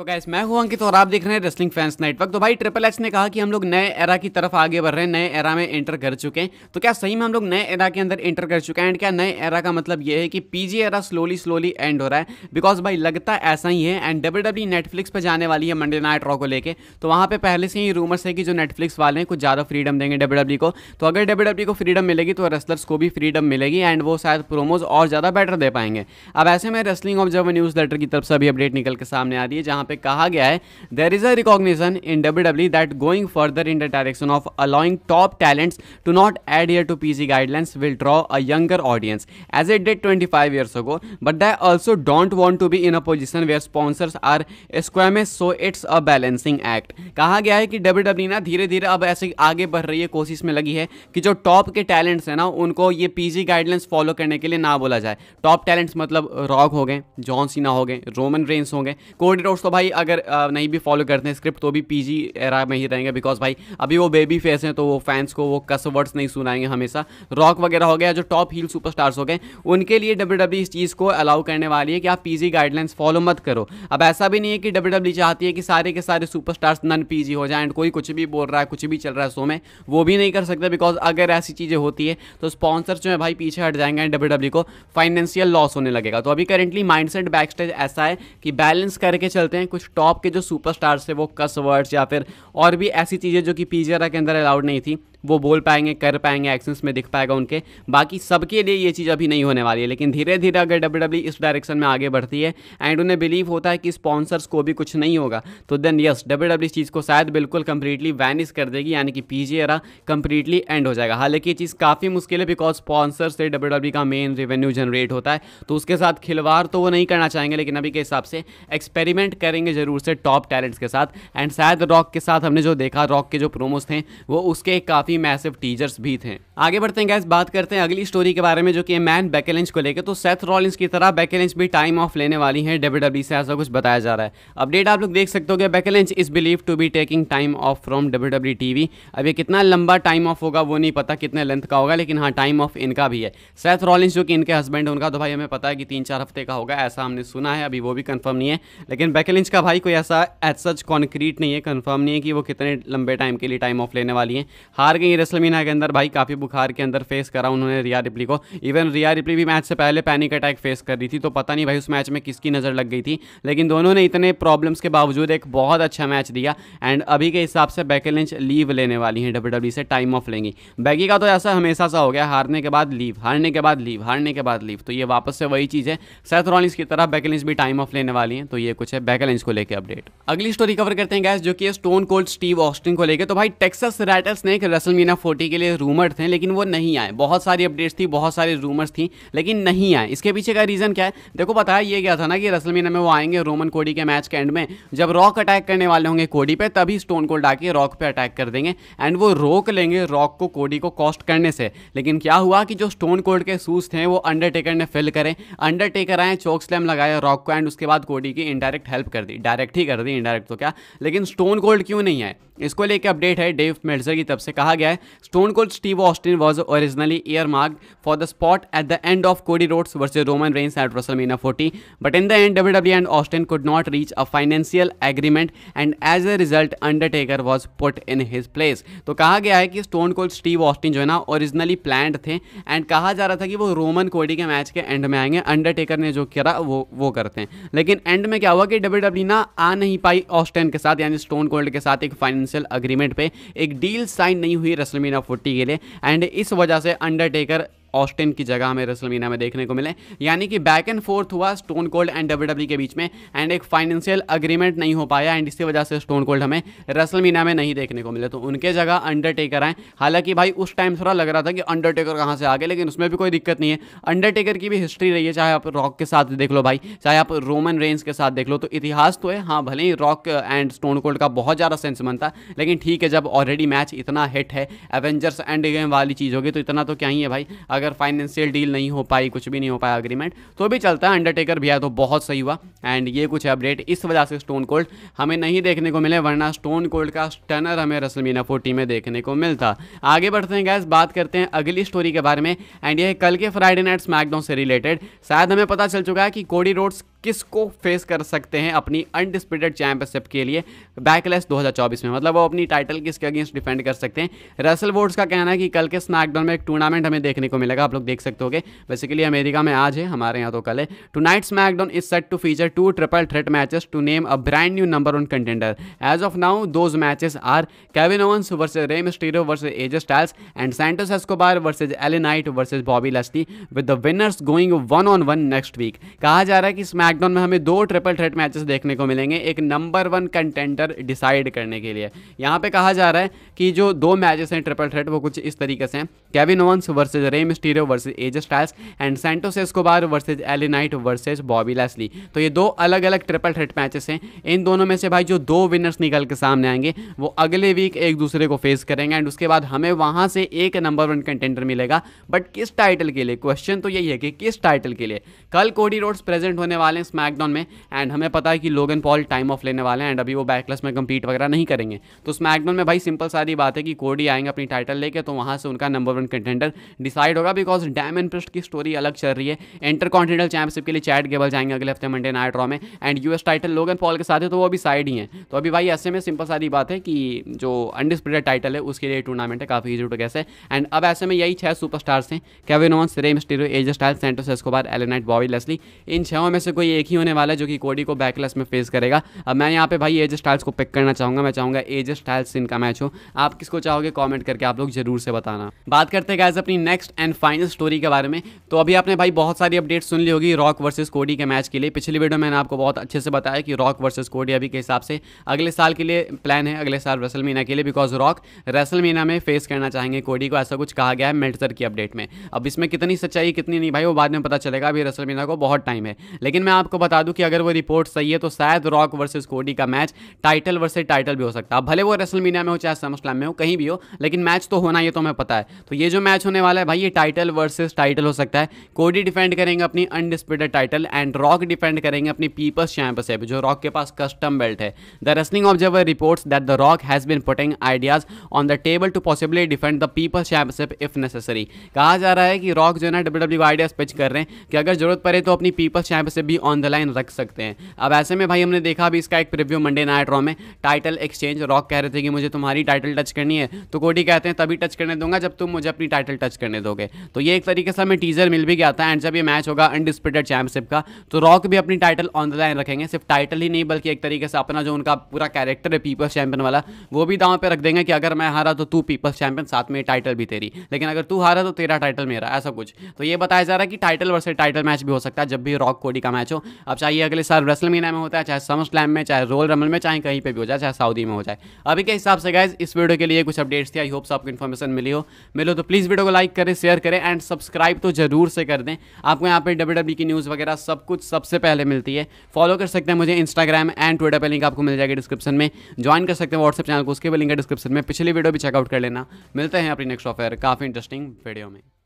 तो गैस मैं हूं अंकित तो और आप देख रहे हैं रेसलिंग फैंस नेटवर्क तो भाई ट्रिपल एच ने कहा कि हम लोग नए एरा की तरफ आगे बढ़ रहे हैं नए एरा में एंटर कर चुके हैं तो क्या सही में हम लोग नए एरा के अंदर एंटर कर चुके हैं एंड क्या नए एरा का मतलब ये है कि PG era slowly slowly end हो रहा है बिकॉज भाई लगता ऐसा ही है एंड डब्ल्यू डब्ल्यू नेटफ्लिक्स पर जाने वाली है मंडे नाइट रॉ को लेकर तो वहाँ पर पहले से ही रूमर्स है कि जो नेटफ्लिक्स वाले हैं कुछ ज़्यादा फ्रीडम देंगे डब्ल्यू डब्ल्यू e को तो अगर डब्ल्यू डब्ल्यू e को फ्रीडम मिलेगी तो रेस्लर्स को भी फ्रीडम मिलेगी एंड वो शायद प्रोमोज और ज़्यादा बेटर दे पाएंगे अब ऐसे में रेसलिंग ऑब्जर्वर न्यूज़ लेटर की तरफ से अभी अपडेट निकल के सामने आ रही है जहाँ पे कहा गया है there is a recognition in W W that going further in the direction of allowing top talents to not adhere to P G guidelines will draw a younger audience as it did twenty five years ago but they also don't want to be in a position where sponsors are squeamish so it's a balancing act कहा गया है कि W W e ना धीरे धीरे अब ऐसे आगे बढ़ रही है कोशिश में लगी है कि जो टॉप के टैलेंट्स हैं ना उनको ये पीजी गाइडलाइंस फॉलो करने के लिए ना बोला जाए टॉप टैलेंट्स मतलब रॉक हो गए जॉन सीना हो गए रोमन रेंस हो गए कोडी रोड्स तो तो भाई अगर नहीं भी फॉलो करते हैं स्क्रिप्ट तो भी पीजी एरा में ही रहेंगे बिकॉज भाई अभी वो बेबी फेस हैं तो वो फैंस को वो कस वर्ड्स नहीं सुनाएंगे हमेशा रॉक वगैरह हो गया जो टॉप हील सुपरस्टार्स हो गए उनके लिए डब्ल्यू इस चीज़ को अलाउ करने वाली है कि आप पीजी गाइडलाइंस फॉलो मत करो अब ऐसा भी नहीं है कि डब्ल्यू चाहती है कि सारे के सारे सुपरस्टार्स नन पी हो जाए एंड कोई कुछ भी बोल रहा है कुछ भी चल रहा है शो में वो भी नहीं कर सकते बिकॉज अगर ऐसी चीज़ें होती है तो स्पॉन्सर जो है भाई पीछे हट जाएंगे एंड डब्ल्यू को फाइनेंशियल लॉस होने लगेगा तो अभी करेंटली माइंडसेट बैकस्टेज ऐसा है कि बैलेंस करके चलते हैं कुछ टॉप के जो सुपरस्टार्स थे वो कस वर्ड्स या फिर और भी ऐसी चीज़ें जो कि पी के अंदर अलाउड नहीं थी वो बोल पाएंगे कर पाएंगे एक्शंस में दिख पाएगा उनके बाकी सबके लिए ये चीज़ अभी नहीं होने वाली है लेकिन धीरे धीरे अगर डब्ल्यू e इस डायरेक्शन में आगे बढ़ती है एंड उन्हें बिलीव होता है कि स्पॉन्सर्स को भी कुछ नहीं होगा तो देन यस डब्ल्यू इस चीज़ को शायद बिल्कुल कंप्लीटली वैनिश कर देगी यानी कि पी जी कंप्लीटली एंड हो जाएगा हालांकि ये चीज़ काफ़ी मुश्किल है बिकॉज स्पॉन्सर से डब्ल्यू e का मेन रेवेन्यू जनरेट होता है तो उसके साथ खिलवाड़ तो वो नहीं करना चाहेंगे लेकिन अभी के हिसाब से एक्सपेरिमेंट करेंगे ज़रूर से टॉप टैलेंट्स के साथ एंड शायद रॉक के साथ हमने जो देखा रॉक के जो प्रोमोस थे वो उसके काफ़ी काफ़ी मैसिव टीजर्स भी थे आगे बढ़ते हैं गैस बात करते हैं अगली स्टोरी के बारे में जो कि मैन बैकेलेंच को लेकर तो सेथ रॉलिंस की तरह बैकेलेंच भी टाइम ऑफ लेने वाली है डब्ल्यू डब्ल्यू से ऐसा कुछ बताया जा रहा है अपडेट आप लोग देख सकते हो Becky Lynch is believe to be taking time off from W TV अब ये कितना लंबा टाइम ऑफ होगा वो नहीं पता कितने लेंथ का होगा लेकिन हाँ टाइम ऑफ इनका भी है सेथ रॉलिंस जो कि इनके हस्बैंड है उनका तो भाई हमें पता है कि तीन चार हफ्ते का होगा ऐसा हमने सुना है अभी वो भी कन्फर्म नहीं है लेकिन बैकेलेंच का भाई कोई ऐसा एज सच कॉन्क्रीट नहीं है कन्फर्म नहीं है कि वो कितने लंबे टाइम के लिए टाइम ऑफ लेने वाली है हार हालांकि ये रेसलमीना के अंदर भाई काफ़ी बुखार के अंदर फेस करा उन्होंने रिया रिप्ली को इवन रिया रिप्ली भी मैच से पहले पैनिक अटैक फेस कर रही थी तो पता नहीं भाई उस मैच में किसकी नज़र लग गई थी लेकिन दोनों ने इतने प्रॉब्लम्स के बावजूद एक बहुत अच्छा मैच दिया एंड अभी के हिसाब से बैकल लिंच लीव लेने वाली हैं डब्ल्यू e से टाइम ऑफ लेंगी बैगी का तो ऐसा हमेशा सा हो गया हारने के बाद लीव हारने के बाद लीव हारने के बाद लीव तो ये वापस से वही चीज़ है सेथ रॉलिंग्स की तरफ बैकलिंस भी टाइम ऑफ लेने वाली हैं तो ये कुछ है बैकलिंस को लेकर अपडेट अगली स्टोरी कवर करते हैं गैस जो कि स्टोन कोल्ड स्टीव ऑस्टिन को लेकर तो भाई टेक्सस रैटल्स ने एक रेसल मीना फोर्टी के लिए रूमर थे लेकिन वो नहीं आए बहुत सारी अपडेट्स थी बहुत सारी रूमर्स थी लेकिन नहीं आए इसके पीछे का रीज़न क्या है देखो बताया ये क्या था ना कि रसल मीना में वो आएंगे रोमन कोडी के मैच के एंड में जब रॉक अटैक करने वाले होंगे कोडी पे तभी स्टोन कोल्ड आके रॉक पे अटैक कर देंगे एंड वो रोक लेंगे रॉक को कोडी को कॉस्ट करने से लेकिन क्या हुआ कि जो स्टोन कोल्ड के सूज थे वो अंडरटेकर ने फिल करें अंडरटेकर आए चौक स्लैम लगाया रॉक को एंड उसके बाद कोडी की इंडायरेक्ट हेल्प कर दी डायरेक्ट ही कर दी इंडायरेक्ट तो क्या लेकिन स्टोन कोल्ड क्यों नहीं आए इसको लेकर अपडेट है डेव मेल्जर की तरफ से कहा गया है stone cold Steve Austin was originally earmarked for the spot at the end of Cody Rhodes versus Roman Reigns at WrestleMania forty but in the end W W and Austin could not reach a financial agreement and as a result Undertaker was put in his place तो कहा गया है कि stone cold Steve Austin जो है ना originally planned थे and कहा जा रहा था कि वो रोमन कोडी के मैच के एंड में आएंगे अंडरटेकर ने जो किया वो वो करते हैं लेकिन एंड में क्या हुआ कि डब्ल्यू डब्ल्यू e ना आ नहीं पाई ऑस्टिन के साथ यानी स्टोन कोल्ड के साथ एक फाइनेंशियल अग्रीमेंट पे एक डील साइन नहीं हुई भी रसलमीना फोर्टी के लिए एंड इस वजह से अंडरटेकर ऑस्टिन की जगह हमें रसलमीना में देखने को मिले यानी कि बैक एंड फोर्थ हुआ स्टोन कोल्ड एंड डब्ल्यू के बीच में एंड एक फाइनेंशियल अग्रीमेंट नहीं हो पाया एंड इसी वजह से स्टोन कोल्ड हमें रसलमीना में नहीं देखने को मिले तो उनके जगह अंडरटेकर आए हालांकि भाई उस टाइम थोड़ा लग रहा था कि अंडरटेकर कहाँ से आ गए लेकिन उसमें भी कोई दिक्कत नहीं है अंडरटेकर की भी हिस्ट्री रही है चाहे आप रॉक के साथ देख लो भाई चाहे आप रोमन रेंज के साथ देख लो तो इतिहास तो है हाँ भले ही रॉक एंड स्टोन कोल्ड का बहुत ज़्यादा सेंस बनता लेकिन ठीक है जब ऑलरेडी मैच इतना हिट है एवेंजर्स एंड गेम वाली चीज़ होगी तो इतना तो क्या ही है भाई अगर फाइनेंशियल डील नहीं हो पाई कुछ भी नहीं हो पाया अग्रीमेंट तो भी चलता है अंडरटेकर भी आया तो बहुत सही हुआ एंड ये कुछ अपडेट इस वजह से स्टोन कोल्ड हमें नहीं देखने को मिले वरना स्टोन कोल्ड का टनर हमें रसलमीना फोर्टी में देखने को मिलता आगे बढ़ते हैं गैस बात करते हैं अगली स्टोरी के बारे में एंड यह कल के फ्राइडे नाइट स्मैकडाउन से रिलेटेड शायद हमें पता चल चुका है कि कोडी रोड्स किसको फेस कर सकते हैं अपनी अनडिस्प्यूटेड चैंपियनशिप के लिए बैकलेस 2024 में मतलब वो अपनी टाइटल किसके अगेंस्ट डिफेंड कर सकते हैं रसल वोड्स का कहना है कि कल के स्नैकडाउन में एक टूर्नामेंट हमें देखने को मिलेगा आप लोग देख सकते होगे बेसिकली अमेरिका में आज है हमारे यहाँ तो कल है tonight SmackDown is set to feature two triple threat matches to name a brand new number one contender as of now those matches are Kevin Owens versus Rey Mysterio versus AJ Styles and Santos Escobar versus LA Knight versus Bobby Lashley with the winners going one on one next week कहा जा रहा है कि smack SmackDown में हमें दो triple threat matches देखने को मिलेंगे एक नंबर वन कंटेंडर डिसाइड करने के लिए यहाँ पे कहा जा रहा है कि जो दो मैचेस हैं ट्रिपल थ्रेट वो कुछ इस तरीके से हैं Kevin Owens versus Rey Mysterio versus AJ Styles and Santos Escobar versus LA Knight versus Bobby Lashley तो ये दो अलग अलग ट्रिपल थ्रेट मैचेस हैं इन दोनों में से भाई जो दो विनर्स निकल के सामने आएंगे वो अगले वीक एक दूसरे को फेस करेंगे एंड उसके बाद हमें वहाँ से एक नंबर वन कंटेंडर मिलेगा बट किस टाइटल के लिए क्वेश्चन तो यही है कि किस टाइटल के लिए कल कोडी रोड्स प्रेजेंट होने वाले हैं स्मैकडाउन में एंड हमें पता है कि लोगन पॉल टाइम ऑफ लेने वाले हैं एंड अभी वो बैकलेस में कम्पीट वगैरह नहीं करेंगे तो स्मैकडाउन में भाई सिंपल सारी बात है कि कोडी आएंगे अपनी टाइटल लेके तो वहाँ से उनका नंबर वन कंटेंडर डिसाइड होगा बिकॉज डैम एंड प्रिस्ट की स्टोरी अलग चल रही है इंटर कॉन्टिनेंटल चैंपियनशिप के लिए चैट गेबल जाएंगे अगले हफ्ते मंडे नाइट रॉ में and US title Logan Paul के साथ है तो वो अभी साइड ही है तो अभी भाई ऐसे में सिंपल सारी बात है कि जो अनडिस्प्यूटेड टाइटल है उसके लिए टूर्नामेंट है काफ़ी ईजी कैसे एंड अब ऐसे में यही छह सुपरस्टार्स हैं Kevin Owens Rey Mysterio AJ Styles Santos Escobar LA Knight Bobby Lashley इन छहों में से कोई भाई एक ही होने वाला है जो कि कोडी को बैकलेस में फेस करेगा अब मैं यहाँ पे भाई एज स्टाइल्स को पिक करना चाहूंगा मैं चाहूंगा एज स्टाइल्स इनका मैच हो आप किसको चाहोगे कॉमेंट करके आप लोग जरूर से बताना बात करते हैं गैस अपनी नेक्स्ट एंड फाइनल स्टोरी के बारे में तो अभी आपने भाई बहुत सारी अपडेट सुन ली होगी रॉक वर्सेज कोडी के मैच के लिए पिछली वीडियो मैंने आपको बहुत अच्छे से बताया कि रॉक वर्सेज कोडी अभी के हिसाब से अगले साल के लिए प्लान है अगले साल रसल के लिए बिकॉज रॉक रसल में फेस करना चाहेंगे कोडी को ऐसा कुछ कहा गया है मेल्टर की अपडेट में अब इसमें कितनी सच्चाई कितनी नहीं भाई वो बाद में पता चलेगा अभी रसल को बहुत टाइम है लेकिन मैं आपको बता दूं कि अगर वो रिपोर्ट सही है तो शायद रॉक वर्सेस कोडी का मैच टाइटल वर्सेस टाइटल भी हो सकता है भले वो रसल में हो चाहे समस्लैम में हो कहीं भी हो लेकिन मैच तो होना ये तो हमें पता है तो ये जो मैच होने वाला है भाई ये टाइटल वर्सेज टाइटल हो सकता है कोडी डिफेंड करेंगे अपनी undisputed title and Rock defend करेंगे अपनी पीपल्स चैंपियनशिप जो रॉक के पास कस्टम बेल्ट है the Wrestling Observer reports that the Rock has been putting ideas on the table to possibly defend the people's championship if necessary कहा जा रहा है कि रॉक जो है ना डब्ल्यू डब्ल्यू आइडियाज पिच कर रहे हैं कि अगर जरूरत पड़े तो अपनी पीपल्स चैंपियनशिप भी ऑन द लाइन रख सकते हैं अब ऐसे में भाई हमने देखा अभी इसका एक प्रिव्यू मंडे नाइट रॉ में टाइटल एक्सचेंज रॉक कह रहे थे कि मुझे तुम्हारी टाइटल टच करनी है तो कोडी कहते हैं तभी टच करने दूंगा जब तुम मुझे अपनी टाइटल टच करने दोगे तो ये एक तरीके से हमें टीजर मिल भी गया था एंड जब ये मैच होगा अनडिस्प्यूटेड चैंपियनशिप का तो रॉक भी अपनी टाइटल ऑन द लाइन रखेंगे सिर्फ टाइटल ही नहीं बल्कि एक तरीके से अपना जो उनका पूरा कैरेक्टर है पीपल्स चैंपियन वाला वो भी दाव पर रख देंगे कि अगर मैं हारा तो तू पीपल्स चैंपियन साथ में टाइटल भी तेरी लेकिन अगर तू हारा तो तेरा टाइटल मेरा ऐसा कुछ तो ये बताया जा रहा है कि टाइटल वर्ष टाइटल मैच भी हो सकता है जब भी रॉक कोडी का मैच हो अब चाहे अगले साल रसल में होता है चाहे समर स्लैम में चाहे रोल रमल में चाहे कहीं पर भी हो जाए चाहे सऊदी में हो जाए अभी के हिसाब से गैस इस वीडियो के लिए कुछ अपडेट्स थी आई होप्स आपको इन्फॉर्मेशन मिली हो मिलो तो प्लीज़ वीडियो को लाइक करें शेयर करें एंड सब्सक्राइब तो जरूर से कर दें आपको यहाँ पर डब्ल्यू e की न्यूज़ वगैरह सब कुछ सबसे पहले मिलती है फॉलो कर सकते हैं मुझे इंस्टाग्राम एंड ट्विटर पर लिंक आपको मिल जाएगी डिस्क्रिप्शन में ज्वाइन कर सकते हैं व्हाट्सएप चैनल को उसके भी लिंक है डिस्क्रिप्शन में पिछली वीडियो भी चेकआउट कर लेना मिलते हैं अपनी नेक्स्ट ऑफर काफ़ी इंटरेस्टिंग वीडियो में